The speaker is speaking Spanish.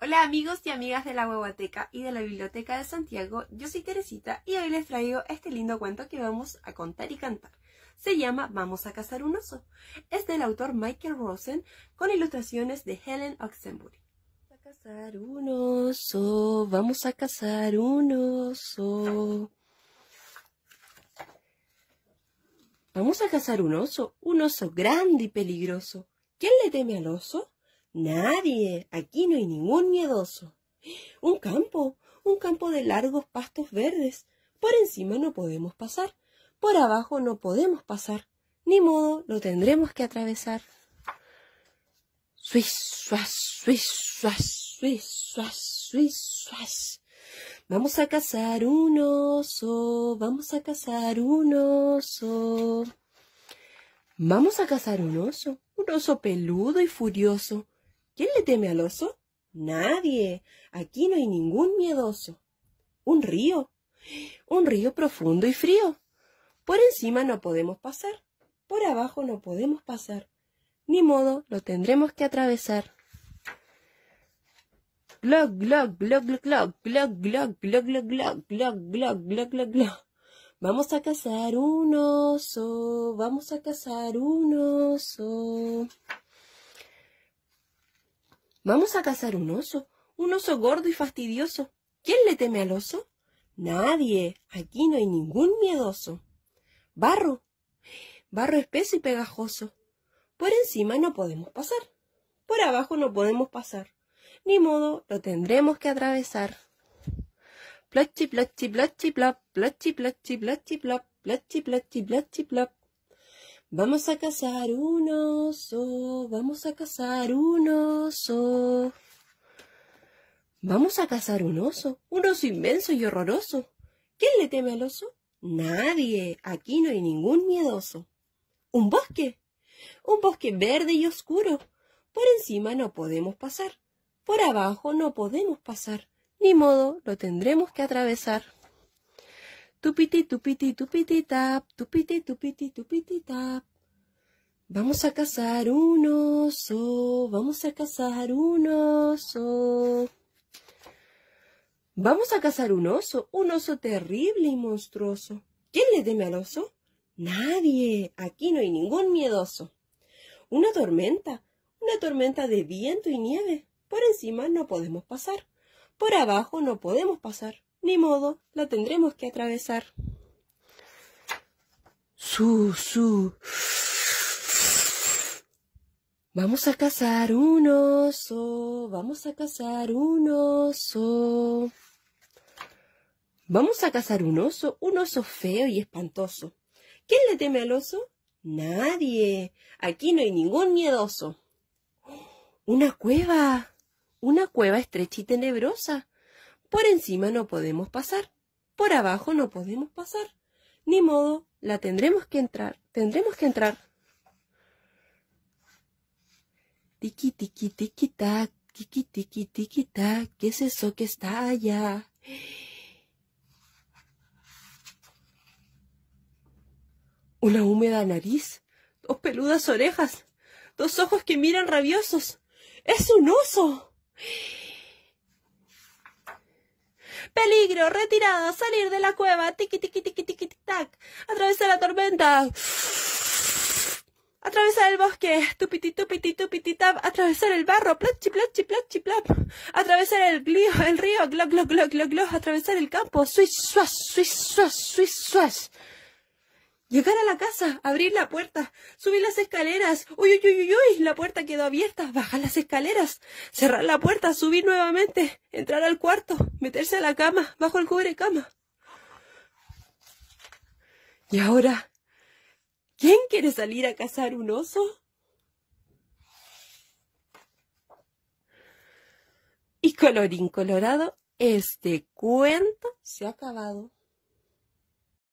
Hola amigos y amigas de la Huehuateca y de la Biblioteca de Santiago, yo soy Teresita y hoy les traigo este lindo cuento que vamos a contar y cantar. Se llama Vamos a cazar un oso. Es del autor Michael Rosen con ilustraciones de Helen Oxenbury. Vamos a cazar un oso, vamos a cazar un oso. Vamos a cazar un oso, un oso grande y peligroso. ¿Quién le teme al oso? Nadie. Aquí no hay ningún miedoso. Un campo, un campo de largos pastos verdes. Por encima no podemos pasar, por abajo no podemos pasar. Ni modo, lo tendremos que atravesar. Suiz, suaz, Vamos a cazar un oso, vamos a cazar un oso. Vamos a cazar un oso, un oso peludo y furioso. ¿Quién le teme al oso? Nadie. Aquí no hay ningún miedoso. Un río, un río profundo y frío. Por encima no podemos pasar, por abajo no podemos pasar. Ni modo, lo tendremos que atravesar glug, glug, glug, glug, glug, glug, glug, glug, glug, Vamos a cazar un oso, vamos a cazar un oso. Vamos a cazar un oso, un oso gordo y fastidioso. ¿Quién le teme al oso? Nadie, aquí no hay ningún miedoso. Barro, barro espeso y pegajoso. Por encima no podemos pasar, por abajo no podemos pasar. Ni modo, lo tendremos que atravesar. Plachi, plati plati plati plati, plati plop, plati plati, plati plop. Vamos a cazar un oso, vamos a cazar un oso. Vamos a cazar un oso, un oso inmenso y horroroso. ¿Quién le teme al oso? Nadie, aquí no hay ningún miedoso. ¿Un bosque? Un bosque verde y oscuro. Por encima no podemos pasar. Por abajo no podemos pasar, ni modo, lo tendremos que atravesar. Tupiti, tupiti, tupiti, tap, tupiti, tupiti, tupiti, tap. Vamos a cazar un oso, vamos a cazar un oso. Vamos a cazar un oso, un oso terrible y monstruoso. ¿Quién le teme al oso? Nadie. Aquí no hay ningún miedoso. Una tormenta, una tormenta de viento y nieve. Por encima no podemos pasar. Por abajo no podemos pasar. Ni modo, la tendremos que atravesar. Su, su. Vamos a cazar un oso, vamos a cazar un oso. Vamos a cazar un oso, un oso feo y espantoso. ¿Quién le teme al oso? Nadie. Aquí no hay ningún miedoso. ¡Una cueva! una cueva estrecha y tenebrosa. Por encima no podemos pasar, por abajo no podemos pasar. Ni modo, la tendremos que entrar, tendremos que entrar. Tiqui tiqui tiqui tac, tiqui tiqui tiqui tac, ¿qué es eso que está allá? Una húmeda nariz, dos peludas orejas, dos ojos que miran rabiosos. ¡Es un oso! Peligro, retirado, salir de la cueva, tiki tiki tiki tiqui tac. Atravesar la tormenta. Atravesar el bosque, tupiti tupiti tupiti tap. Atravesar el barro, plachi plachi plachi plap. Atravesar el, río, el río, glo, glo, glo, glo, glo, Atravesar el campo, swish swash, swish swash, swish swash. Llegar a la casa, abrir la puerta, subir las escaleras. Uy, uy, uy, uy, la puerta quedó abierta. Bajar las escaleras, cerrar la puerta, subir nuevamente, entrar al cuarto, meterse a la cama, bajo el cubrecama. Y ahora, ¿quién quiere salir a cazar un oso? Y colorín colorado, este cuento se ha acabado.